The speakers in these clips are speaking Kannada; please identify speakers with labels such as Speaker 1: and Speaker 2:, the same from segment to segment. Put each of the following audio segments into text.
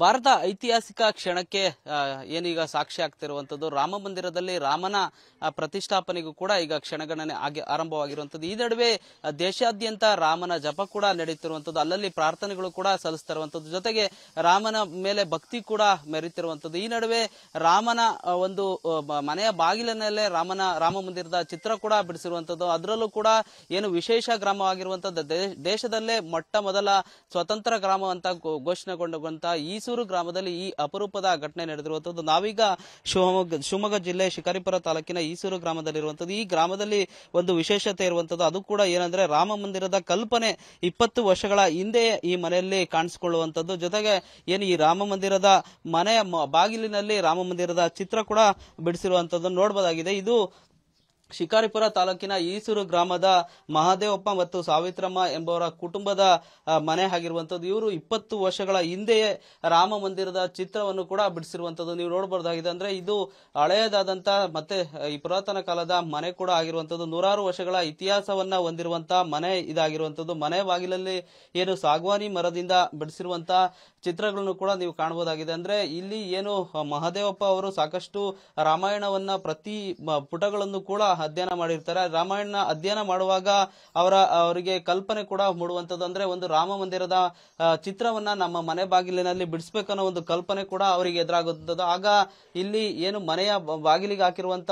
Speaker 1: ಭಾರತ ಐತಿಹಾಸಿಕ ಕ್ಷಣಕ್ಕೆ ಏನೀಗ ಸಾಕ್ಷಿ ಆಗ್ತಿರುವಂತದ್ದು ರಾಮ ಮಂದಿರದಲ್ಲಿ ರಾಮನ ಪ್ರತಿಷ್ಠಾಪನೆಗೂ ಕೂಡ ಈಗ ಕ್ಷಣಗಣನೆ ಆಗಿ ಆರಂಭವಾಗಿರುವಂಥದ್ದು ಈ ನಡುವೆ ದೇಶಾದ್ಯಂತ ರಾಮನ ಜಪ ಕೂಡ ನಡೆಯುತ್ತಿರುವಂತದ್ದು ಅಲ್ಲಲ್ಲಿ ಪ್ರಾರ್ಥನೆಗಳು ಕೂಡ ಸಲ್ಲಿಸ್ತಿರುವಂಥದ್ದು ಜೊತೆಗೆ ರಾಮನ ಮೇಲೆ ಭಕ್ತಿ ಕೂಡ ಮೆರೆಯುತ್ತಿರುವಂಥದ್ದು ಈ ನಡುವೆ ರಾಮನ ಒಂದು ಮನೆಯ ಬಾಗಿಲಿನಲ್ಲೇ ರಾಮನ ರಾಮ ಮಂದಿರದ ಚಿತ್ರ ಕೂಡ ಬಿಡಿಸಿರುವಂಥದ್ದು ಅದರಲ್ಲೂ ಕೂಡ ಏನು ವಿಶೇಷ ಗ್ರಾಮವಾಗಿರುವಂಥದ್ದು ದೇಶದಲ್ಲೇ ಮೊಟ್ಟ ಮೊದಲ ಸ್ವತಂತ್ರ ಗ್ರಾಮ ಅಂತ ಘೋಷಣೆಗೊಂಡಂತ ಈ ಈಸೂರು ಗ್ರಾಮದಲ್ಲಿ ಈ ಅಪರೂಪದ ಘಟನೆ ನಡೆದಿರುವಂತದ್ದು ನಾವೀಗ ಶಿವಮೊಗ್ಗ ಶಿವಮೊಗ್ಗ ಜಿಲ್ಲೆ ಶಿಕಾರಿಪುರ ತಾಲೂಕಿನ ಈಸೂರು ಇರುವಂತದ್ದು ಈ ಗ್ರಾಮದಲ್ಲಿ ಒಂದು ವಿಶೇಷತೆ ಇರುವಂತದ್ದು ಅದು ಕೂಡ ಏನಂದ್ರೆ ರಾಮ ಮಂದಿರದ ಕಲ್ಪನೆ ಇಪ್ಪತ್ತು ವರ್ಷಗಳ ಹಿಂದೆ ಈ ಮನೆಯಲ್ಲಿ ಕಾಣಿಸಿಕೊಳ್ಳುವಂತದ್ದು ಜೊತೆಗೆ ಏನು ಈ ರಾಮ ಮಂದಿರದ ಮನೆಯ ಬಾಗಿಲಿನಲ್ಲಿ ರಾಮ ಮಂದಿರದ ಚಿತ್ರ ಕೂಡ ಬಿಡಿಸಿರುವಂತದ್ದು ನೋಡಬಹುದಾಗಿದೆ ಇದು ಶಿಕಾರಿಪುರ ತಾಲೂಕಿನ ಈಸೂರು ಗ್ರಾಮದ ಮಹಾದೇವಪ್ಪ ಮತ್ತು ಸಾವಿತ್ರಮ್ಮ ಎಂಬವರ ಕುಟುಂಬದ ಮನೆ ಆಗಿರುವಂತದ್ದು ಇವರು ಇಪ್ಪತ್ತು ವರ್ಷಗಳ ಹಿಂದೆಯೇ ರಾಮ ಮಂದಿರದ ಚಿತ್ರವನ್ನು ಕೂಡ ಬಿಡಿಸಿರುವಂತದ್ದು ನೀವು ನೋಡಬಹುದಾಗಿದೆ ಅಂದ್ರೆ ಇದು ಹಳೆಯದಾದಂತಹ ಮತ್ತೆ ಈ ಪುರಾತನ ಕಾಲದ ಮನೆ ಕೂಡ ಆಗಿರುವಂತದ್ದು ನೂರಾರು ವರ್ಷಗಳ ಇತಿಹಾಸವನ್ನ ಹೊಂದಿರುವಂತಹ ಮನೆ ಇದಾಗಿರುವಂತದ್ದು ಮನೆ ಬಾಗಿಲಲ್ಲಿ ಏನು ಸಾಗವಾನಿ ಮರದಿಂದ ಬಿಡಿಸಿರುವಂತಹ ಚಿತ್ರಗಳನ್ನು ಕೂಡ ನೀವು ಕಾಣಬಹುದಾಗಿದೆ ಅಂದ್ರೆ ಇಲ್ಲಿ ಏನು ಮಹದೇವಪ್ಪ ಅವರು ಸಾಕಷ್ಟು ರಾಮಾಯಣವನ್ನ ಪ್ರತಿ ಪುಟಗಳನ್ನು ಕೂಡ ಅಧ್ಯಯನ ಮಾಡಿರ್ತಾರೆ ರಾಮಾಯಣ ಅಧ್ಯಯನ ಮಾಡುವಾಗ ಅವರ ಅವರಿಗೆ ಕಲ್ಪನೆ ಕೂಡ ಮೂಡುವಂತದ್ದು ಅಂದ್ರೆ ಒಂದು ರಾಮ ಮಂದಿರದ ಚಿತ್ರವನ್ನ ನಮ್ಮ ಮನೆ ಬಾಗಿಲಿನಲ್ಲಿ ಬಿಡಿಸ್ಬೇಕನ್ನೋ ಒಂದು ಕಲ್ಪನೆ ಕೂಡ ಅವರಿಗೆ ಎದುರಾಗುವಂಥದ್ದು ಆಗ ಇಲ್ಲಿ ಏನು ಮನೆಯ ಬಾಗಿಲಿಗೆ ಹಾಕಿರುವಂತ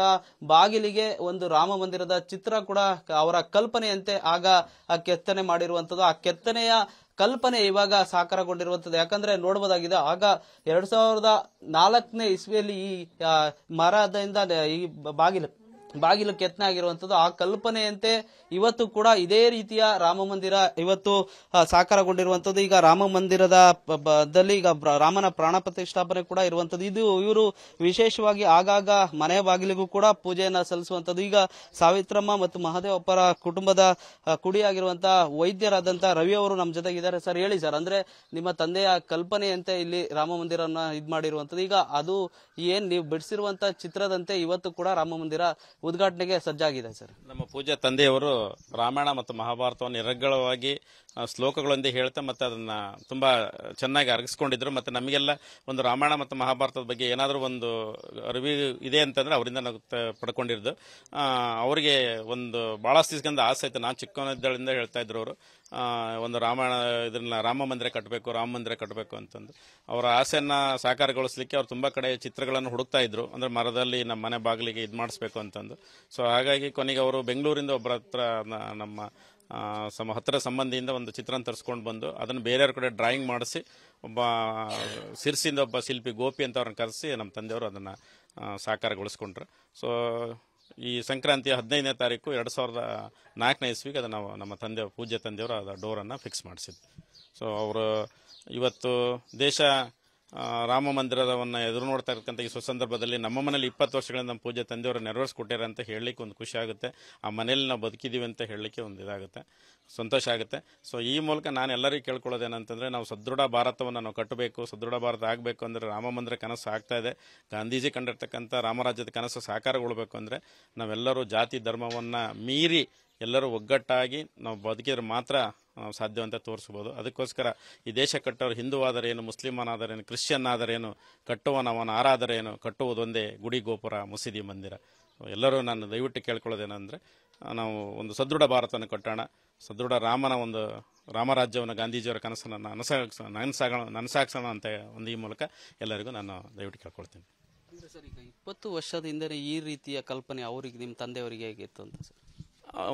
Speaker 1: ಬಾಗಿಲಿಗೆ ಒಂದು ರಾಮ ಮಂದಿರದ ಚಿತ್ರ ಕೂಡ ಅವರ ಕಲ್ಪನೆಯಂತೆ ಆಗ ಆ ಕೆತ್ತನೆ ಮಾಡಿರುವಂತದ್ದು ಆ ಕೆತ್ತನೆಯ ಕಲ್ಪನೆ ಇವಾಗ ಸಾಕಾರಗೊಂಡಿರುವಂತದ್ದು ಯಾಕಂದ್ರೆ ನೋಡಬಹುದಾಗಿದೆ ಆಗ ಎರಡ್ ಸಾವಿರದ ನಾಲ್ಕನೇ ಇಸ್ವಿಯಲ್ಲಿ ಈ ಮರದಿಂದ ಈ ಬಾಗಿಲು ಬಾಗಿಲು ಕೆತ್ತನೆ ಆಗಿರುವಂತದ್ದು ಆ ಕಲ್ಪನೆಯಂತೆ ಇವತ್ತು ಕೂಡ ಇದೇ ರೀತಿಯ ರಾಮ ಮಂದಿರ ಇವತ್ತು ಸಾಕಾರಗೊಂಡಿರುವಂತದ್ದು ಈಗ ರಾಮ ಮಂದಿರದ ಈಗ ರಾಮನ ಪ್ರಾಣ ಪ್ರತಿಷ್ಠಾಪನೆ ಕೂಡ ಇರುವಂತದ್ದು ಇದು ಇವರು ವಿಶೇಷವಾಗಿ ಆಗಾಗ ಮನೆ ಬಾಗಿಲಿಗೂ ಕೂಡ ಪೂಜೆಯನ್ನ ಸಲ್ಲಿಸುವಂತದ್ದು ಈಗ ಸಾವಿತ್ರಮ್ಮ ಮತ್ತು ಮಹಾದೇವಪ್ಪರ ಕುಟುಂಬದ ಕುಡಿಯಾಗಿರುವಂತಹ ವೈದ್ಯರಾದಂತ ರವಿ ಅವರು ನಮ್ಮ ಜೊತೆಗಿದ್ದಾರೆ ಸರ್ ಹೇಳಿ ಸರ್ ಅಂದ್ರೆ ನಿಮ್ಮ ತಂದೆಯ ಕಲ್ಪನೆಯಂತೆ ಇಲ್ಲಿ ರಾಮ ಮಂದಿರನ ಇದ್ ಮಾಡಿರುವಂತದ್ದು ಈಗ ಅದು ಏನ್ ನೀವು ಬಿಡಿಸಿರುವಂತಹ ಚಿತ್ರದಂತೆ ಇವತ್ತು ಕೂಡ ರಾಮ ಮಂದಿರ ಉದ್ಘಾಟನೆಗೆ ಸಜ್ಜಾಗಿದೆ ಸರ್ ನಮ್ಮ
Speaker 2: ಪೂಜಾ ತಂದೆಯವರು ರಾಮಾಯಣ ಮತ್ತು ಮಹಾಭಾರತವನ್ನು ನಿರಗ್ಗಳವಾಗಿ ಶ್ಲೋಕಗಳೊಂದಿಗೆ ಹೇಳ್ತಾ ಮತ್ತು ಅದನ್ನು ತುಂಬ ಚೆನ್ನಾಗಿ ಅರಗಿಸ್ಕೊಂಡಿದ್ರು ಮತ್ತು ನಮಗೆಲ್ಲ ಒಂದು ರಾಮಾಯಣ ಮತ್ತು ಮಹಾಭಾರತದ ಬಗ್ಗೆ ಏನಾದರೂ ಒಂದು ಅರಿವು ಇದೆ ಅಂತಂದರೆ ಅವರಿಂದ ಪಡ್ಕೊಂಡಿರೋದು ಅವರಿಗೆ ಒಂದು ಭಾಳ ಆಸೆ ಐತೆ ನಾನು ಚಿಕ್ಕವನಿದ್ದಳಿಂದ ಹೇಳ್ತಾ ಇದ್ರು ಅವರು ಒಂದು ರಾಮಾಯಣ ಇದನ್ನ ರಾಮ ಮಂದಿರ ಕಟ್ಟಬೇಕು ರಾಮ ಮಂದಿರ ಕಟ್ಟಬೇಕು ಅಂತಂದು ಅವರ ಆಸೆಯನ್ನು ಸಾಕಾರಗೊಳಿಸಲಿಕ್ಕೆ ಅವ್ರು ತುಂಬ ಕಡೆ ಚಿತ್ರಗಳನ್ನು ಹುಡುಕ್ತಾ ಇದ್ರು ಅಂದರೆ ಮರದಲ್ಲಿ ನಮ್ಮ ಮನೆ ಬಾಗಿಲಿಗೆ ಇದು ಮಾಡಿಸ್ಬೇಕು ಅಂತಂದು ಬಂದು ಸೊ ಹಾಗಾಗಿ ಕೊನೆಗೆ ಅವರು ಬೆಂಗಳೂರಿಂದ ಒಬ್ಬರ ಹತ್ರ ನಮ್ಮ ಸಮ ಹತ್ತಿರ ಸಂಬಂಧಿಯಿಂದ ಒಂದು ಚಿತ್ರನ ತರಿಸ್ಕೊಂಡು ಬಂದು ಅದನ್ನು ಬೇರೆಯವ್ರ ಕಡೆ ಡ್ರಾಯಿಂಗ್ ಮಾಡಿಸಿ ಒಬ್ಬ ಸಿರ್ಸಿಂದ ಒಬ್ಬ ಶಿಲ್ಪಿ ಗೋಪಿ ಅಂತ ಅವ್ರನ್ನ ಕರೆಸಿ ನಮ್ಮ ತಂದೆಯವರು ಅದನ್ನು ಸಾಕಾರಗೊಳಿಸ್ಕೊಂಡ್ರು ಸೊ ಈ ಸಂಕ್ರಾಂತಿ ಹದಿನೈದನೇ ತಾರೀಕು ಎರಡು ಸಾವಿರದ ನಾಲ್ಕನೇ ಇಸ್ವಿಗೆ ಅದನ್ನು ನಾವು ನಮ್ಮ ತಂದೆ ಪೂಜ್ಯ ತಂದೆಯವರು ಅದು ಡೋರನ್ನು ಫಿಕ್ಸ್ ಮಾಡಿಸಿದ್ವಿ ಸೊ ಅವರು ಇವತ್ತು ದೇಶ ರಾಮ ಮಂದಿರವನ್ನು ಎದುರು ನೋಡ್ತಾ ಇರ್ತಕ್ಕಂಥ ಈ ಸುಸಂದರ್ಭದಲ್ಲಿ ನಮ್ಮ ಮನೇಲಿ ಇಪ್ಪತ್ತು ವರ್ಷಗಳಿಂದ ನಮ್ಮ ಪೂಜೆ ತಂದೆಯವರು ನೆರವೇರಿಸ್ಕೊಟ್ಟಾರೆ ಅಂತ ಹೇಳಲಿಕ್ಕೆ ಒಂದು ಖುಷಿ ಆಗುತ್ತೆ ಆ ಮನೇಲಿ ನಾವು ಬದುಕಿದ್ದೀವಿ ಅಂತ ಹೇಳಲಿಕ್ಕೆ ಒಂದು ಇದಾಗುತ್ತೆ ಸಂತೋಷ ಆಗುತ್ತೆ ಸೊ ಈ ಮೂಲಕ ನಾನು ಎಲ್ಲರಿಗೂ ಕೇಳ್ಕೊಳ್ಳೋದೇನಂತಂದರೆ ನಾವು ಸದೃಢ ಭಾರತವನ್ನು ನಾವು ಕಟ್ಟಬೇಕು ಸದೃಢ ಭಾರತ ಆಗಬೇಕು ಅಂದರೆ ರಾಮ ಮಂದಿರ ಕನಸು ಆಗ್ತಾ ಇದೆ ಗಾಂಧೀಜಿ ಕಂಡಿರ್ತಕ್ಕಂಥ ರಾಮರಾಜ್ಯದ ಕನಸು ಸಾಕಾರಗೊಳ್ಬೇಕು ಅಂದರೆ ನಾವೆಲ್ಲರೂ ಜಾತಿ ಧರ್ಮವನ್ನು ಮೀರಿ ಎಲ್ಲರೂ ಒಗ್ಗಟ್ಟಾಗಿ ನಾವು ಬದುಕಿದ್ರೆ ಮಾತ್ರ ನಾವು ಸಾಧ್ಯವಂತ ತೋರಿಸ್ಬೋದು ಅದಕ್ಕೋಸ್ಕರ ಈ ದೇಶ ಕಟ್ಟೋರು ಹಿಂದೂವಾದರೇನು ಮುಸ್ಲಿಮನಾದರೇನು ಕ್ರಿಶ್ಚಿಯನ್ ಆದರೇನು ಕಟ್ಟುವನವನ ಆರಾದರೇನು ಕಟ್ಟುವುದೊಂದೇ ಗುಡಿ ಗೋಪುರ ಮಸೀದಿ ಮಂದಿರ ಎಲ್ಲರೂ ನಾನು ದಯವಿಟ್ಟು ಕೇಳ್ಕೊಳ್ಳೋದೇನೆಂದರೆ ನಾವು ಒಂದು ಸದೃಢ ಭಾರತವನ್ನು ಕಟ್ಟೋಣ ಸದೃಢ ರಾಮನ ಒಂದು ರಾಮರಾಜ್ಯವನ್ನು ಗಾಂಧೀಜಿಯವರ ಕನಸನ್ನು ನನಸಾಗಿಸ ನನಸಾಗೋಣ ನನಸಾಗಿಸೋಣ ಅಂತ ಒಂದು ಈ ಮೂಲಕ ಎಲ್ಲರಿಗೂ ನಾನು ದಯವಿಟ್ಟು ಕೇಳ್ಕೊಳ್ತೀನಿ
Speaker 1: ಸರ್ ಈಗ ಇಪ್ಪತ್ತು ವರ್ಷದ ಹಿಂದೆ ಈ ರೀತಿಯ ಕಲ್ಪನೆ ಅವರಿಗೆ ನಿಮ್ಮ ತಂದೆಯವರಿಗೆ ಹೇಗಿತ್ತು ಅಂತ ಸರ್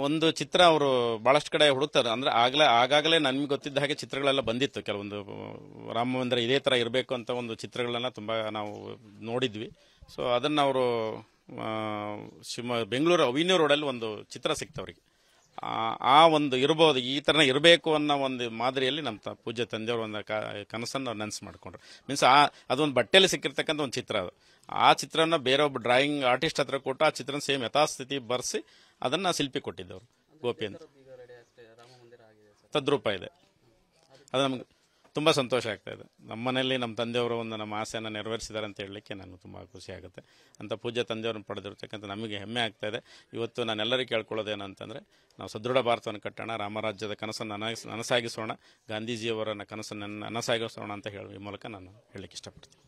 Speaker 2: ಒಂದು ಚಿತ್ರ ಅವರು ಬಹಳಷ್ಟು ಕಡೆ ಹುಡುಕ್ತಾರೆ ಅಂದ್ರೆ ಆಗಲೇ ಆಗಾಗಲೇ ನನಗೆ ಗೊತ್ತಿದ್ದ ಹಾಗೆ ಚಿತ್ರಗಳೆಲ್ಲ ಬಂದಿತ್ತು ಕೆಲವೊಂದು ರಾಮ ಮಂದಿರ ಇದೇ ತರ ಇರಬೇಕು ಅಂತ ಒಂದು ಚಿತ್ರಗಳನ್ನ ತುಂಬಾ ನಾವು ನೋಡಿದ್ವಿ ಸೊ ಅದನ್ನ ಅವರು ಶಿವ ಬೆಂಗಳೂರು ಅವಿನ್ಯೂ ರೋಡಲ್ಲಿ ಒಂದು ಚಿತ್ರ ಸಿಕ್ತವ್ರಿಗೆ ಆ ಒಂದು ಇರ್ಬೋದು ಈ ಥರನೇ ಇರಬೇಕು ಅನ್ನೋ ಒಂದು ಮಾದರಿಯಲ್ಲಿ ನಮ್ಮ ತ ಪೂಜೆ ತಂದೆಯವರು ಒಂದು ಕನಸನ್ನು ನೆನ್ಸ್ ಮಾಡ್ಕೊಂಡ್ರು ಮಾಡಿಕೊಂಡ್ರು ಮೀನ್ಸ್ ಆ ಅದೊಂದು ಬಟ್ಟೆಯಲ್ಲಿ ಸಿಕ್ಕಿರ್ತಕ್ಕಂಥ ಒಂದು ಚಿತ್ರ ಅದು ಆ ಚಿತ್ರನ ಒಬ್ಬ ಡ್ರಾಯಿಂಗ್ ಆರ್ಟಿಸ್ಟ್ ಹತ್ರ ಕೊಟ್ಟು ಆ ಚಿತ್ರನ ಸೇಮ್ ಯಥಾಸ್ಥಿತಿ ಬರೆಸಿ ಅದನ್ನು ಶಿಲ್ಪಿ ಕೊಟ್ಟಿದ್ದವರು ಗೋಪಿ ಅಂತ ತದ್ರೂಪ ಇದೆ ಅದು ನಮ್ಗೆ ತುಂಬ ಸಂತೋಷ ಆಗ್ತಾ ಇದೆ ನಮ್ಮ ಮನೆಯಲ್ಲಿ ನಮ್ಮ ತಂದೆಯವರು ಒಂದು ನಮ್ಮ ಆಸೆಯನ್ನು ನೆರವೇರಿಸಿದ್ದಾರೆ ಅಂತ ಹೇಳಲಿಕ್ಕೆ ನನಗೆ ತುಂಬ ಖುಷಿ ಆಗುತ್ತೆ ಅಂತ ಪೂಜೆ ತಂದೆಯವ್ರನ್ನ ಪಡೆದಿರ್ತಕ್ಕಂಥ ನಮಗೆ ಹೆಮ್ಮೆ ಆಗ್ತಾ ಇದೆ ಇವತ್ತು ನಾನೆಲ್ಲರಿಗೂ ಕೇಳ್ಕೊಳ್ಳೋದೇನಂತಂದರೆ ನಾವು ಸದೃಢ ಭಾರತವನ್ನು ಕಟ್ಟೋಣ ರಾಮರಾಜ್ಯದ ಕನಸನ್ನು ನನಸಾಗಿಸೋಣ ಗಾಂಧೀಜಿಯವರನ್ನ ಕನಸನ್ನು ನನಸಾಗಿಸೋಣ ಅಂತ ಈ ಮೂಲಕ ನಾನು ಹೇಳಲಿಕ್ಕೆ ಇಷ್ಟಪಡ್ತೀನಿ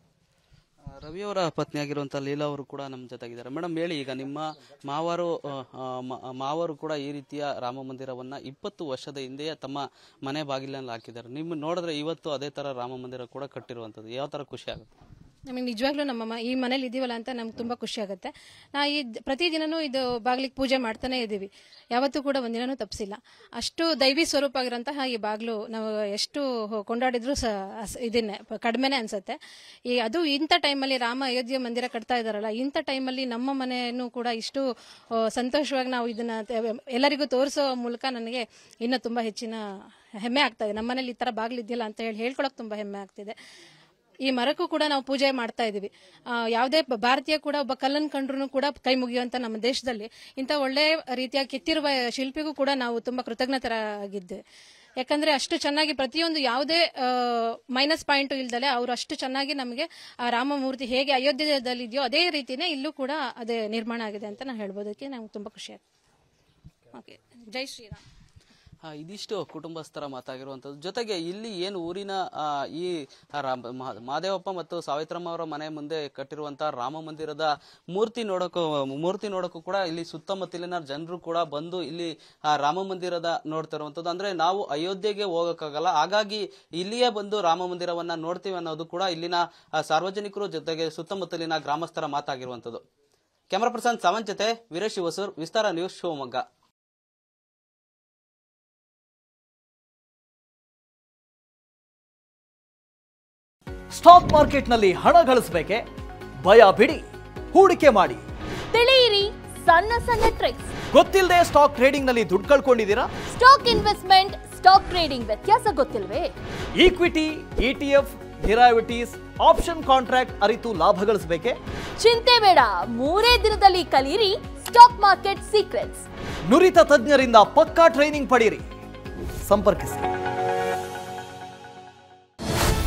Speaker 1: ರವಿಯವರ ಪತ್ನಿಯಾಗಿರುವಂತಹ ಲೀಲಾ ಅವರು ಕೂಡ ನಮ್ಮ ಜೊತೆಗಿದ್ದಾರೆ ಮೇಡಮ್ ಹೇಳಿ ಈಗ ನಿಮ್ಮ ಮಾವರು ಮಾವರು ಕೂಡ ಈ ರೀತಿಯ ರಾಮ ಮಂದಿರವನ್ನ ಇಪ್ಪತ್ತು ವರ್ಷದ ಹಿಂದೆಯೇ ತಮ್ಮ ಮನೆ ಬಾಗಿಲಲ್ಲಿ ಹಾಕಿದ್ದಾರೆ ನಿಮ್ಮ ನೋಡಿದ್ರೆ ಇವತ್ತು ಅದೇ ತರ ರಾಮ ಮಂದಿರ ಕೂಡ ಕಟ್ಟಿರುವಂತದ್ದು ಯಾವ ತರ ಖುಷಿ ಆಗುತ್ತೆ
Speaker 3: ನಮಗೆ ನಿಜವಾಗ್ಲೂ ನಮ್ಮ ಈ ಮನೇಲಿ ಇದೀವಲ್ಲ ಅಂತ ನಮ್ಗೆ ತುಂಬ ಖುಷಿ ಆಗುತ್ತೆ ನಾ ಈ ಪ್ರತಿದಿನನೂ ಇದು ಬಾಗ್ಲಿಗೆ ಪೂಜೆ ಮಾಡ್ತಾನೆ ಇದ್ದೀವಿ ಯಾವತ್ತೂ ಕೂಡ ಒಂದಿನೂ ತಪ್ಪಿಸಿಲ್ಲ ಅಷ್ಟು ದೈವಿ ಸ್ವರೂಪ ಆಗಿರೋಂತಹ ಈ ಬಾಗ್ಲು ನಾವು ಎಷ್ಟು ಕೊಂಡಾಡಿದ್ರು ಇದನ್ನೇ ಕಡಿಮೆನೇ ಅನ್ಸುತ್ತೆ ಈ ಅದು ಇಂಥ ಟೈಮಲ್ಲಿ ರಾಮ ಅಯೋಧ್ಯೆ ಮಂದಿರ ಕಟ್ತಾ ಇದ್ದಾರಲ್ಲ ಇಂಥ ಟೈಮಲ್ಲಿ ನಮ್ಮ ಮನೆಯನ್ನು ಕೂಡ ಇಷ್ಟು ಸಂತೋಷವಾಗಿ ನಾವು ಇದನ್ನ ಎಲ್ಲರಿಗೂ ತೋರಿಸೋ ಮೂಲಕ ನನಗೆ ಇನ್ನೂ ತುಂಬ ಹೆಚ್ಚಿನ ಹೆಮ್ಮೆ ಆಗ್ತಾ ಇದೆ ನಮ್ಮನೇಲಿ ಈ ಥರ ಇದೆಯಲ್ಲ ಅಂತ ಹೇಳಿ ಹೇಳ್ಕೊಳಕ್ಕೆ ತುಂಬ ಹೆಮ್ಮೆ ಆಗ್ತಿದೆ ಈ ಮರಕ್ಕೂ ಕೂಡ ನಾವು ಪೂಜೆ ಮಾಡ್ತಾ ಇದೀವಿ ಯಾವುದೇ ಭಾರತೀಯ ಕೂಡ ಒಬ್ಬ ಕಲ್ಲನ್ ಕಂಡ್ರು ಕೂಡ ಕೈ ಮುಗಿಯುವಂತ ನಮ್ಮ ದೇಶದಲ್ಲಿ ಇಂಥ ಒಳ್ಳೆ ರೀತಿಯ ಕೆತ್ತಿರುವ ಶಿಲ್ಪಿಗೂ ಕೂಡ ನಾವು ತುಂಬಾ ಕೃತಜ್ಞತರಾಗಿದ್ದೆ ಯಾಕಂದ್ರೆ ಅಷ್ಟು ಚೆನ್ನಾಗಿ ಪ್ರತಿಯೊಂದು ಯಾವುದೇ ಮೈನಸ್ ಪಾಯಿಂಟ್ ಇಲ್ದಲೆ ಅವರು ಅಷ್ಟು ಚೆನ್ನಾಗಿ ನಮಗೆ ಆ ರಾಮಮೂರ್ತಿ ಹೇಗೆ ಅಯೋಧ್ಯೆಯಲ್ಲಿ ಇದೆಯೋ ಅದೇ ರೀತಿನೇ ಇಲ್ಲೂ ಕೂಡ ಅದೇ ನಿರ್ಮಾಣ ಆಗಿದೆ ಅಂತ ನಾವು ಹೇಳ್ಬೋದಕ್ಕೆ ನಮ್ಗೆ ತುಂಬಾ ಖುಷಿ ಆಗುತ್ತೆ ಓಕೆ ಜೈ ಶ್ರೀರಾಮ್
Speaker 1: ಇದಿಷ್ಟು ಕುಟುಂಬಸ್ಥರ ಮಾತಾಗಿರುವಂಥದ್ದು ಜೊತೆಗೆ ಇಲ್ಲಿ ಏನು ಊರಿನ ಈ ಮಾದೇವಪ್ಪ ಮತ್ತು ಸಾವಿತ್ರಮ್ಮ ಅವರ ಮನೆ ಮುಂದೆ ಕಟ್ಟಿರುವಂತಹ ರಾಮ ಮಂದಿರದ ಮೂರ್ತಿ ನೋಡೋಕ್ಕೂ ಮೂರ್ತಿ ನೋಡೋಕ್ಕೂ ಕೂಡ ಇಲ್ಲಿ ಸುತ್ತಮುತ್ತಲಿನ ಜನರು ಕೂಡ ಬಂದು ಇಲ್ಲಿ ರಾಮ ಮಂದಿರದ ನೋಡ್ತಾ ಇರುವಂಥದ್ದು ಅಂದ್ರೆ ನಾವು ಅಯೋಧ್ಯೆಗೆ ಹೋಗೋಕ್ಕಾಗಲ್ಲ ಹಾಗಾಗಿ ಇಲ್ಲಿಯೇ ಬಂದು ರಾಮ ಮಂದಿರವನ್ನ ನೋಡ್ತೀವಿ ಅನ್ನೋದು ಕೂಡ ಇಲ್ಲಿನ ಸಾರ್ವಜನಿಕರು ಜೊತೆಗೆ ಸುತ್ತಮುತ್ತಲಿನ ಗ್ರಾಮಸ್ಥರ ಮಾತಾಗಿರುವಂಥದ್ದು ಕ್ಯಾಮರಾ ಪರ್ಸನ್ ಸಾವಂತ್ ಜೊತೆ ವೀರೇಶ್ ಶಿವಸೂರ್ ವಿಸ್ತಾರ ನ್ಯೂಸ್ ಶಿವಮೊಗ್ಗ ಸ್ಟಾಕ್ ಮಾರ್ಕೆಟ್ನಲ್ಲಿ ಹಣ ಗಳಿಸಬೇಕೆ ಭಯ ಬಿಡಿ ಹೂಡಿಕೆ ಮಾಡಿ
Speaker 3: ತಿಳಿಯಿರಿ ಸಣ್ಣ ಸಣ್ಣ ಟ್ರಿಕ್ಸ್
Speaker 1: ಗೊತ್ತಿಲ್ಲದೆ ಸ್ಟಾಕ್ ಟ್ರೇಡಿಂಗ್ ನಲ್ಲಿ ದುಡ್ಡು ಕಳ್ಕೊಂಡಿದ್ದೀರಾ
Speaker 3: ಸ್ಟಾಕ್ ಇನ್ವೆಸ್ಟ್ಮೆಂಟ್ ಸ್ಟಾಕ್ ಟ್ರೇಡಿಂಗ್ ವ್ಯತ್ಯಾಸ ಗೊತ್ತಿಲ್ವೇ
Speaker 1: equity ETF derivatives option contract ಅರಿತು ಲಾಭ ಗಳಿಸಬೇಕೆ ಚಿಂತೆ ಬೇಡ ಮೂರೇ ದಿನದಲ್ಲಿ ಕಲಿಯಿರಿ
Speaker 3: ಸ್ಟಾಕ್ ಮಾರ್ಕೆಟ್ ಸೀಕ್ರೆಟ್ಸ್
Speaker 1: ನುರಿತ ತಜ್ಞರಿಂದ ಪಕ್ಕಾ ಟ್ರೈನಿಂಗ್ ಪಡೆಯಿರಿ ಸಂಪರ್ಕಿಸಿ